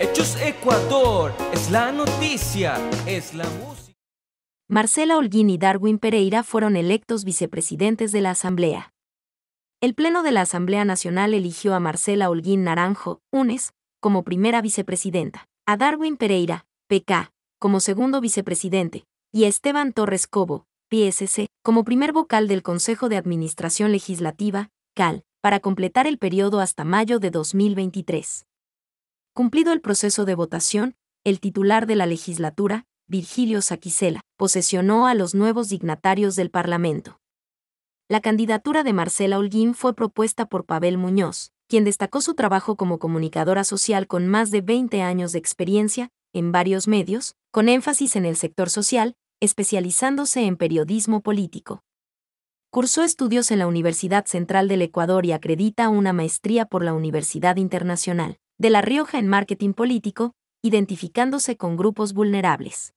Hechos Ecuador, es la noticia, es la música. Marcela Holguín y Darwin Pereira fueron electos vicepresidentes de la Asamblea. El Pleno de la Asamblea Nacional eligió a Marcela Holguín Naranjo, UNES, como primera vicepresidenta, a Darwin Pereira, PK, como segundo vicepresidente, y a Esteban Torres Cobo, PSC, como primer vocal del Consejo de Administración Legislativa, CAL, para completar el periodo hasta mayo de 2023. Cumplido el proceso de votación, el titular de la legislatura, Virgilio Saquicela, posesionó a los nuevos dignatarios del Parlamento. La candidatura de Marcela Holguín fue propuesta por Pavel Muñoz, quien destacó su trabajo como comunicadora social con más de 20 años de experiencia en varios medios, con énfasis en el sector social, especializándose en periodismo político. Cursó estudios en la Universidad Central del Ecuador y acredita una maestría por la Universidad Internacional de La Rioja en marketing político, identificándose con grupos vulnerables.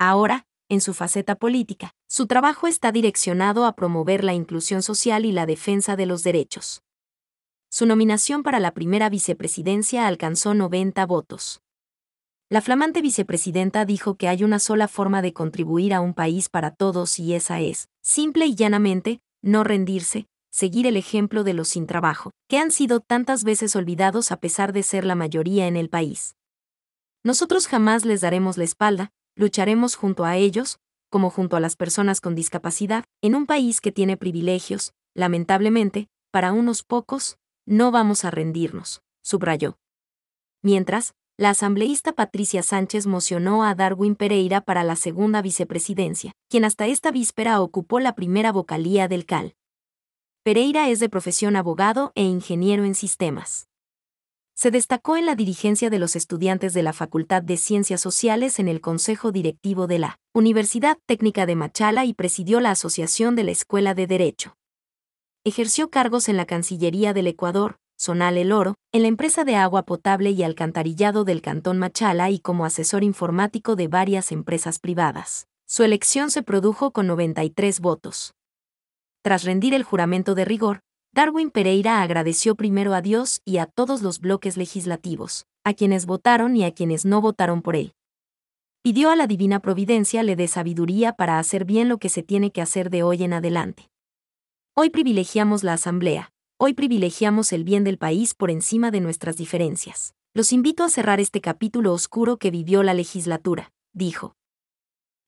Ahora, en su faceta política, su trabajo está direccionado a promover la inclusión social y la defensa de los derechos. Su nominación para la primera vicepresidencia alcanzó 90 votos. La flamante vicepresidenta dijo que hay una sola forma de contribuir a un país para todos y esa es, simple y llanamente, no rendirse, seguir el ejemplo de los sin trabajo, que han sido tantas veces olvidados a pesar de ser la mayoría en el país. Nosotros jamás les daremos la espalda, lucharemos junto a ellos, como junto a las personas con discapacidad, en un país que tiene privilegios, lamentablemente, para unos pocos, no vamos a rendirnos, subrayó. Mientras, la asambleísta Patricia Sánchez mocionó a Darwin Pereira para la segunda vicepresidencia, quien hasta esta víspera ocupó la primera vocalía del CAL. Pereira es de profesión abogado e ingeniero en sistemas. Se destacó en la dirigencia de los estudiantes de la Facultad de Ciencias Sociales en el Consejo Directivo de la Universidad Técnica de Machala y presidió la Asociación de la Escuela de Derecho. Ejerció cargos en la Cancillería del Ecuador, Zonal El Oro, en la empresa de agua potable y alcantarillado del Cantón Machala y como asesor informático de varias empresas privadas. Su elección se produjo con 93 votos. Tras rendir el juramento de rigor, Darwin Pereira agradeció primero a Dios y a todos los bloques legislativos, a quienes votaron y a quienes no votaron por él. Pidió a la Divina Providencia le dé sabiduría para hacer bien lo que se tiene que hacer de hoy en adelante. Hoy privilegiamos la Asamblea, hoy privilegiamos el bien del país por encima de nuestras diferencias. Los invito a cerrar este capítulo oscuro que vivió la legislatura, dijo.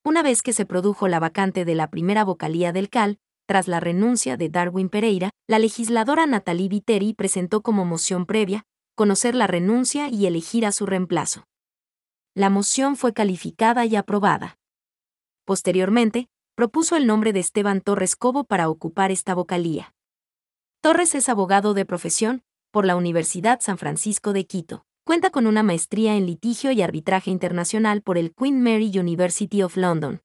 Una vez que se produjo la vacante de la primera vocalía del CAL, tras la renuncia de Darwin Pereira, la legisladora Natalie Viteri presentó como moción previa conocer la renuncia y elegir a su reemplazo. La moción fue calificada y aprobada. Posteriormente, propuso el nombre de Esteban Torres Cobo para ocupar esta vocalía. Torres es abogado de profesión por la Universidad San Francisco de Quito. Cuenta con una maestría en litigio y arbitraje internacional por el Queen Mary University of London.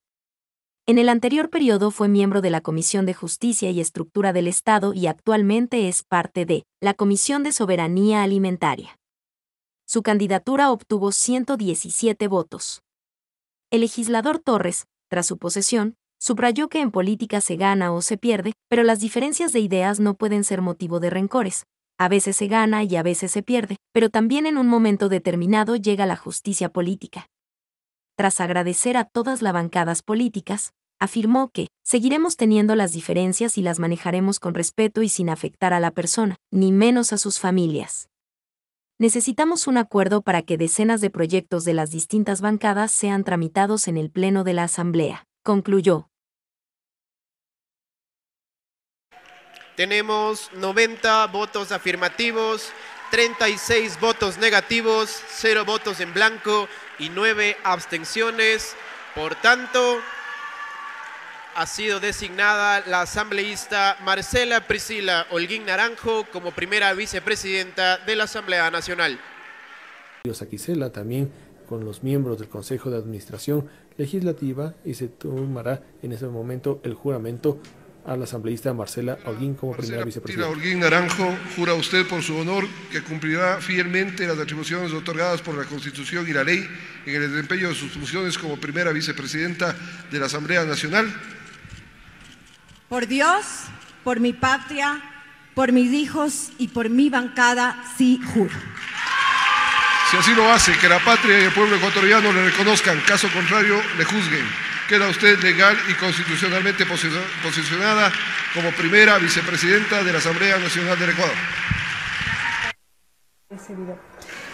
En el anterior periodo fue miembro de la Comisión de Justicia y Estructura del Estado y actualmente es parte de la Comisión de Soberanía Alimentaria. Su candidatura obtuvo 117 votos. El legislador Torres, tras su posesión, subrayó que en política se gana o se pierde, pero las diferencias de ideas no pueden ser motivo de rencores. A veces se gana y a veces se pierde, pero también en un momento determinado llega la justicia política. Tras agradecer a todas las bancadas políticas, afirmó que, seguiremos teniendo las diferencias y las manejaremos con respeto y sin afectar a la persona, ni menos a sus familias. Necesitamos un acuerdo para que decenas de proyectos de las distintas bancadas sean tramitados en el Pleno de la Asamblea, concluyó. Tenemos 90 votos afirmativos, 36 votos negativos, 0 votos en blanco y 9 abstenciones. Por tanto, ha sido designada la asambleísta Marcela Priscila Holguín Naranjo como primera vicepresidenta de la Asamblea Nacional. Saquicela también con los miembros del Consejo de Administración Legislativa y se tomará en ese momento el juramento a la asambleísta Marcela Holguín como primera vicepresidenta. Marcela Holguín Naranjo, jura usted por su honor que cumplirá fielmente las atribuciones otorgadas por la Constitución y la ley en el desempeño de sus funciones como primera vicepresidenta de la Asamblea Nacional por Dios, por mi patria, por mis hijos y por mi bancada, sí juro. Si así lo hace, que la patria y el pueblo ecuatoriano le reconozcan, caso contrario, le juzguen. Queda usted legal y constitucionalmente posicionada como primera vicepresidenta de la Asamblea Nacional del Ecuador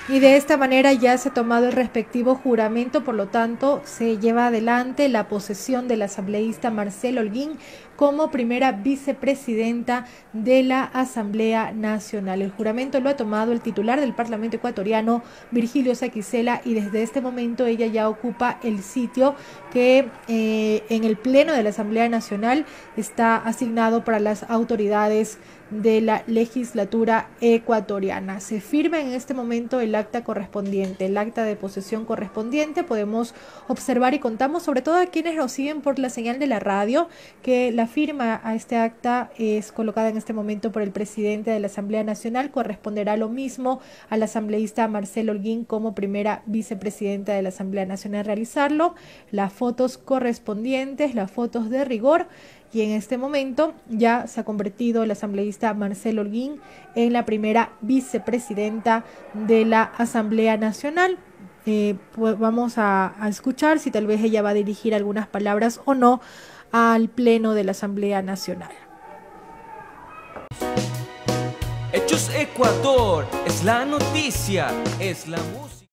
y de esta manera ya se ha tomado el respectivo juramento, por lo tanto se lleva adelante la posesión del asambleísta Marcelo Holguín como primera vicepresidenta de la Asamblea Nacional. El juramento lo ha tomado el titular del Parlamento ecuatoriano, Virgilio Saquicela, y desde este momento ella ya ocupa el sitio que eh, en el Pleno de la Asamblea Nacional está asignado para las autoridades de la legislatura ecuatoriana. Se firma en este momento el acta correspondiente, el acta de posesión correspondiente. Podemos observar y contamos, sobre todo a quienes nos siguen por la señal de la radio, que la firma a este acta es colocada en este momento por el presidente de la Asamblea Nacional. Corresponderá lo mismo al asambleísta Marcelo Holguín como primera vicepresidenta de la Asamblea Nacional realizarlo. Las fotos correspondientes, las fotos de rigor. Y en este momento ya se ha convertido el asambleísta Marcelo Orguín en la primera vicepresidenta de la Asamblea Nacional. Eh, pues vamos a, a escuchar si tal vez ella va a dirigir algunas palabras o no al Pleno de la Asamblea Nacional. Hechos Ecuador es la noticia, es la música.